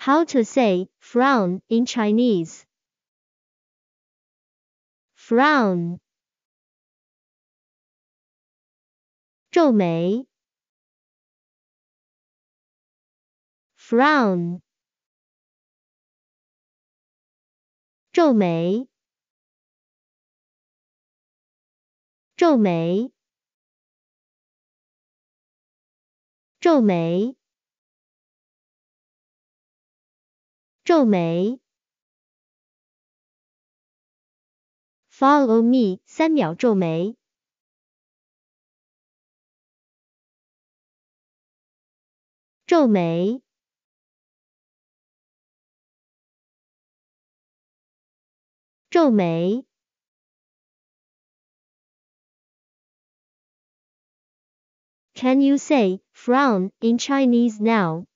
How to say frown in Chinese. Frown. Frown. 皱眉。Frown. 皱眉。皱眉。皱眉。皱眉。Follow me，三秒皱眉。皱眉。皱眉。Can you say frown in Chinese now?